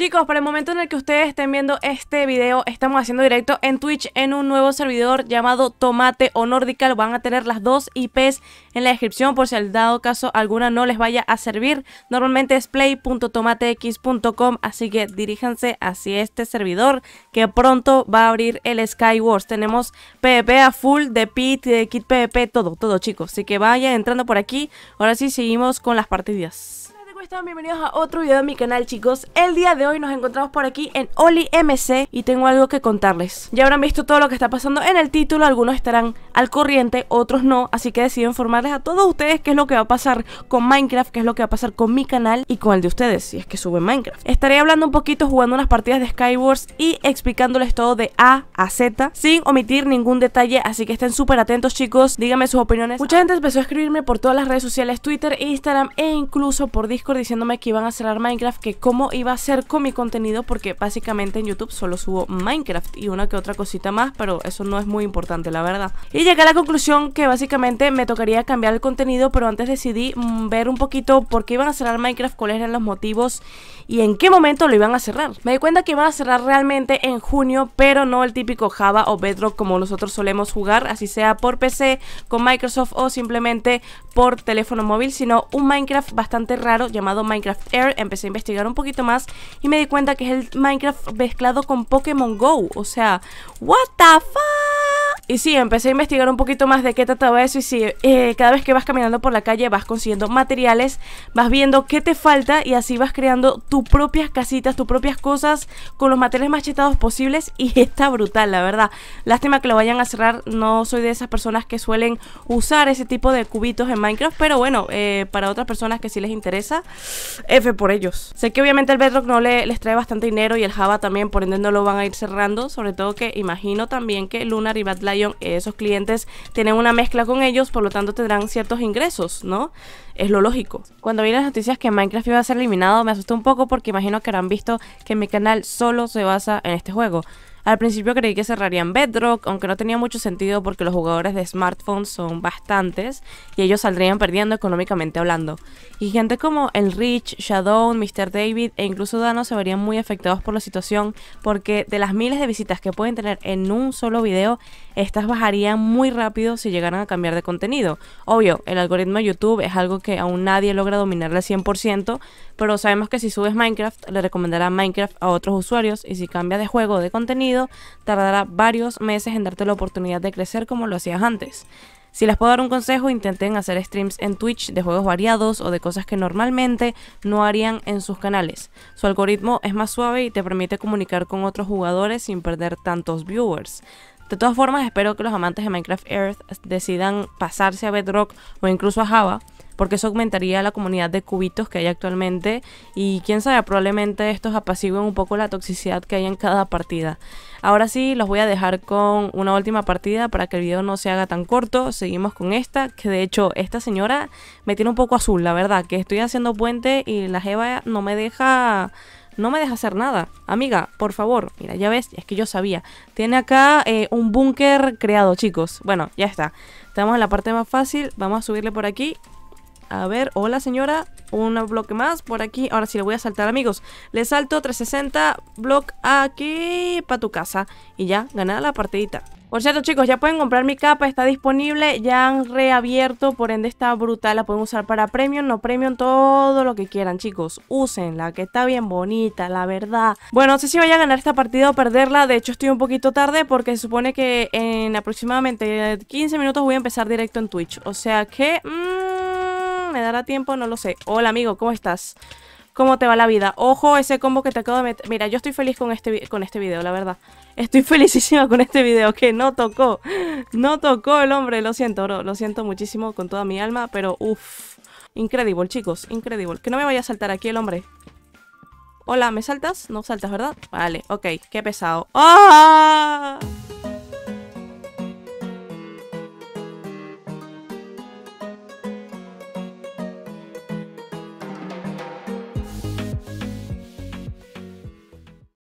Chicos, para el momento en el que ustedes estén viendo este video, estamos haciendo directo en Twitch en un nuevo servidor llamado Tomate o Nordical. Van a tener las dos IPs en la descripción por si al dado caso alguna no les vaya a servir. Normalmente es play.tomatex.com, así que diríjanse hacia este servidor que pronto va a abrir el Sky Wars Tenemos PvP a full, de pit, de kit PvP, todo, todo chicos. Así que vayan entrando por aquí. Ahora sí, seguimos con las partidas. ¿Cómo están? Bienvenidos a otro video de mi canal chicos El día de hoy nos encontramos por aquí en OliMC Y tengo algo que contarles Ya habrán visto todo lo que está pasando en el título Algunos estarán al corriente, otros no Así que decidí informarles a todos ustedes Qué es lo que va a pasar con Minecraft Qué es lo que va a pasar con mi canal y con el de ustedes Si es que suben Minecraft Estaré hablando un poquito jugando unas partidas de Skywars Y explicándoles todo de A a Z Sin omitir ningún detalle Así que estén súper atentos chicos Díganme sus opiniones Mucha gente empezó a escribirme por todas las redes sociales Twitter, Instagram e incluso por Discord diciéndome que iban a cerrar Minecraft, que cómo iba a ser con mi contenido, porque básicamente en YouTube solo subo Minecraft y una que otra cosita más, pero eso no es muy importante, la verdad. Y llegué a la conclusión que básicamente me tocaría cambiar el contenido, pero antes decidí mm, ver un poquito por qué iban a cerrar Minecraft, cuáles eran los motivos y en qué momento lo iban a cerrar. Me di cuenta que iban a cerrar realmente en junio, pero no el típico Java o Bedrock como nosotros solemos jugar, así sea por PC, con Microsoft o simplemente por teléfono móvil, sino un Minecraft bastante raro, ya llamado Minecraft Air, empecé a investigar un poquito más y me di cuenta que es el Minecraft mezclado con Pokémon Go. O sea, what the fuck? Y sí, empecé a investigar un poquito más de qué trataba eso y sí, eh, cada vez que vas caminando por la calle vas consiguiendo materiales, vas viendo qué te falta y así vas creando tus propias casitas, tus propias cosas con los materiales más chetados posibles y está brutal, la verdad. Lástima que lo vayan a cerrar, no soy de esas personas que suelen usar ese tipo de cubitos en Minecraft, pero bueno, eh, para otras personas que sí les interesa, F por ellos. Sé que obviamente el Bedrock no les trae bastante dinero y el Java también, por ende no lo van a ir cerrando, sobre todo que imagino también que Lunar y Bad Light esos clientes tienen una mezcla con ellos, por lo tanto tendrán ciertos ingresos, ¿no? Es lo lógico. Cuando vi las noticias que Minecraft iba a ser eliminado, me asustó un poco porque imagino que habrán visto que mi canal solo se basa en este juego. Al principio creí que cerrarían Bedrock, aunque no tenía mucho sentido porque los jugadores de smartphones son bastantes y ellos saldrían perdiendo económicamente hablando. Y gente como El Rich, Shadow, Mr. David e incluso Dano se verían muy afectados por la situación porque de las miles de visitas que pueden tener en un solo video, estas bajarían muy rápido si llegaran a cambiar de contenido. Obvio, el algoritmo de YouTube es algo que aún nadie logra dominarle al 100%, pero sabemos que si subes Minecraft le recomendará Minecraft a otros usuarios y si cambia de juego o de contenido, tardará varios meses en darte la oportunidad de crecer como lo hacías antes. Si les puedo dar un consejo, intenten hacer streams en Twitch de juegos variados o de cosas que normalmente no harían en sus canales. Su algoritmo es más suave y te permite comunicar con otros jugadores sin perder tantos viewers. De todas formas, espero que los amantes de Minecraft Earth decidan pasarse a Bedrock o incluso a Java porque eso aumentaría la comunidad de cubitos que hay actualmente y quién sabe, probablemente estos apaciguen un poco la toxicidad que hay en cada partida. Ahora sí, los voy a dejar con una última partida para que el video no se haga tan corto. Seguimos con esta, que de hecho esta señora me tiene un poco azul, la verdad, que estoy haciendo puente y la jeva no me deja no me deja hacer nada. Amiga, por favor, mira, ya ves, es que yo sabía. Tiene acá eh, un búnker creado, chicos. Bueno, ya está. Estamos en la parte más fácil, vamos a subirle por aquí a ver, hola señora, un bloque más por aquí. Ahora sí le voy a saltar, amigos. Le salto 360, block aquí para tu casa. Y ya, ganada la partidita. Por cierto, chicos, ya pueden comprar mi capa, está disponible, ya han reabierto, por ende está brutal, la pueden usar para premium, no premium, todo lo que quieran, chicos. Úsenla, que está bien bonita, la verdad. Bueno, no sé si voy a ganar esta partida o perderla, de hecho estoy un poquito tarde porque se supone que en aproximadamente 15 minutos voy a empezar directo en Twitch. O sea que... Mm, a tiempo, no lo sé. Hola amigo, ¿cómo estás? ¿Cómo te va la vida? Ojo, ese combo que te acabo de meter. Mira, yo estoy feliz con este, con este video, la verdad. Estoy felicísima con este video, que no tocó. No tocó el hombre, lo siento, bro. Lo siento muchísimo con toda mi alma, pero uff. increíble chicos, increíble Que no me vaya a saltar aquí el hombre. Hola, ¿me saltas? No saltas, ¿verdad? Vale, ok, qué pesado. ¡Ah!